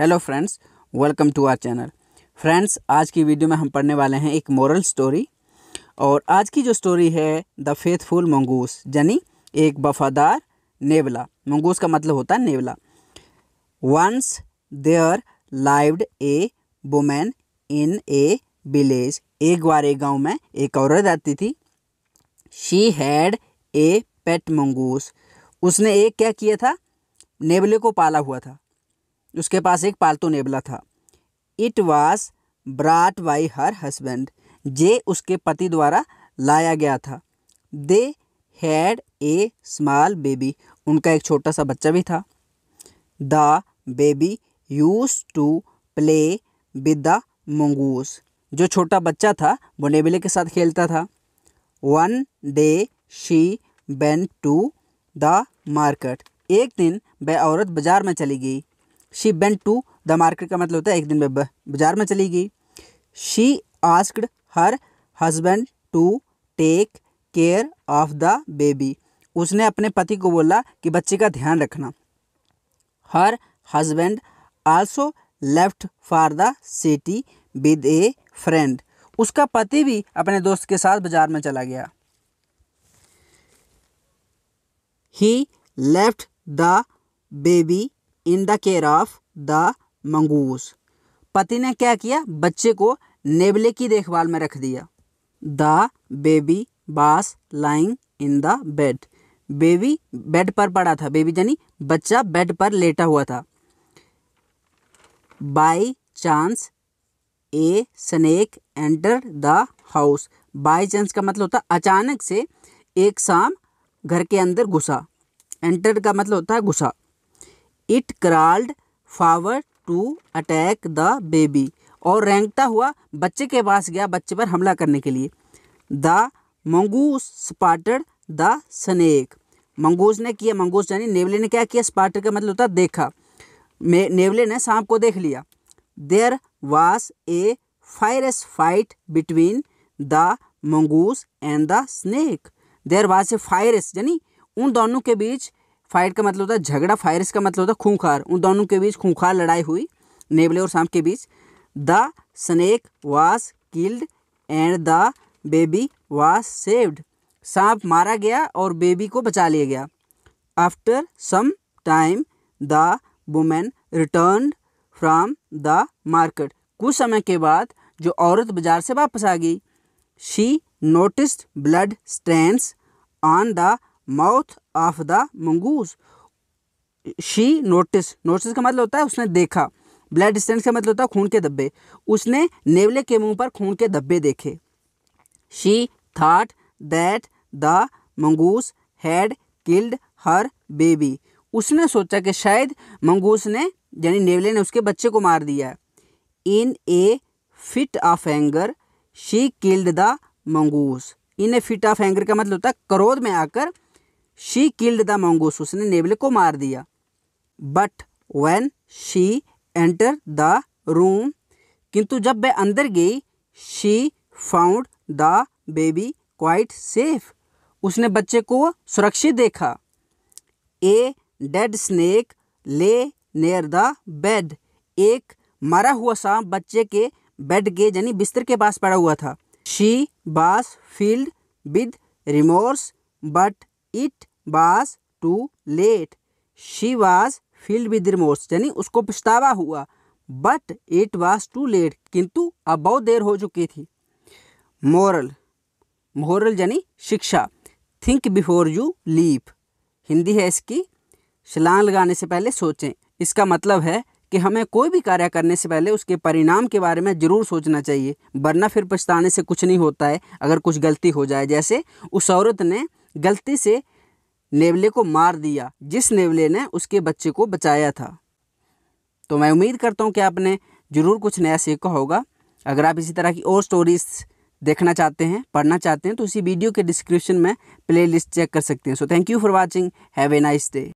hello friends welcome to our channel friends आज की video में हम पढ़ने वाले हैं एक मॉरल स्टोरी और आज की जो स्टोरी है द फेथफुल मंगूस यानी एक वफादार नेवला मंगूस का मतलब होता है नेवला once there lived a woman in a village एक बार एक गांव में एक औरत आती थी she had a pet mongoose उसने एक क्या किया था नेवले को पाला हुआ था उसके पास एक पालतू नेबला था it was brought by her husband जे उसके पति द्वारा लाया गया था they had a small baby उनका एक छोटा सा बच्चा भी था the baby used to play with the mongoose जो छोटा बच्चा था वो नेबले के साथ खेलता था one day she went to the market एक दिन वह औरत बाज़ार में चली गई she went to the market का मतलब होता है एक दिन में बाजार में चली गई she asked her husband to take care of the baby उसने अपने पति को बोला कि बच्चे का ध्यान रखना her husband also left for the city with a friend उसका पति भी अपने दोस्त के साथ बाजार में चला गया he left the baby in the care of the mongoose पति ने क्या किया बच्चे को नेवले की देखभाल में रख दिया the baby was lying in the bed baby bed पर पड़ा था बेबी यानी बच्चा बेड पर लेटा हुआ था by chance a snake enter the house by chance का मतलब होता है अचानक से एक शाम घर के अंदर घुसा एंटर का मतलब होता है घुसा it crawled forward to attack the baby और रेंगता हुआ बच्चे के पास गया बच्चे पर हमला करने के लिए the mongoose spotted the snake mongoose ने किया मंगूस यानी नेवले ने क्या किया स्पार्टर का मतलब होता देखा नेवले ने सांप को देख लिया there was a fierce fight between the mongoose and the snake there was a फायरस यानी उन दोनों के बीच फाइट का मतलब होता है झगड़ा फायरस का मतलब होता है खूंखार उन दोनों के बीच खूंखार लड़ाई हुई नेवले और सांप के बीच the snake was killed and the baby was saved सांप मारा गया और बेबी को बचा लिया गया after some time the woman return from the market कुछ समय के बाद जो औरत बाजार से वापस आ गई she notice blood stains on the mouth of the mongoose she notice notice का मतलब होता है उसने देखा ब्लड स्टेंट का मतलब होता है खून के धब्बे उसने नेवले के मुंह पर खून के धब्बे देखे she thought that the mongoose had killed her baby उसने सोचा कि शायद मंगूस ने यानी नेवले ने उसके बच्चे को मार दिया है in a fit of anger she killed the mongoose in a fit of anger का मतलब होता है क्रोध में आकर शी किल्ड द मंगूस उसने नेवले को मार दिया but when she enter the room किंतु जब वह अंदर गई she found the baby quite safe उसने बच्चे को सुरक्षित देखा ए डेड स्नेक ले नेर द बेड एक मरा हुआ सांप बच्चे के बेड के यानी बिस्तर के पास पड़ा हुआ था she was filled with remorse but it was too late she was filled with remorse यानी उसको पछतावा हुआ but it was too late किंतु अब बहुत देर हो चुकी थी मोरल मोरल यानी शिक्षा think before you leap Hindi है इसकी छलांग लगाने से पहले सोचें इसका मतलब है कि हमें कोई भी कार्य करने से पहले उसके परिणाम के बारे में ज़रूर सोचना चाहिए वरना फिर पछताने से कुछ नहीं होता है अगर कुछ गलती हो जाए जैसे उस औरत ने गलती से नेवले को मार दिया जिस नेवले ने उसके बच्चे को बचाया था तो मैं उम्मीद करता हूँ कि आपने ज़रूर कुछ नया सीखा होगा अगर आप इसी तरह की और स्टोरीज़ देखना चाहते हैं पढ़ना चाहते हैं तो इसी वीडियो के डिस्क्रिप्शन में प्लेलिस्ट चेक कर सकते हैं so thank you for watching have a nice day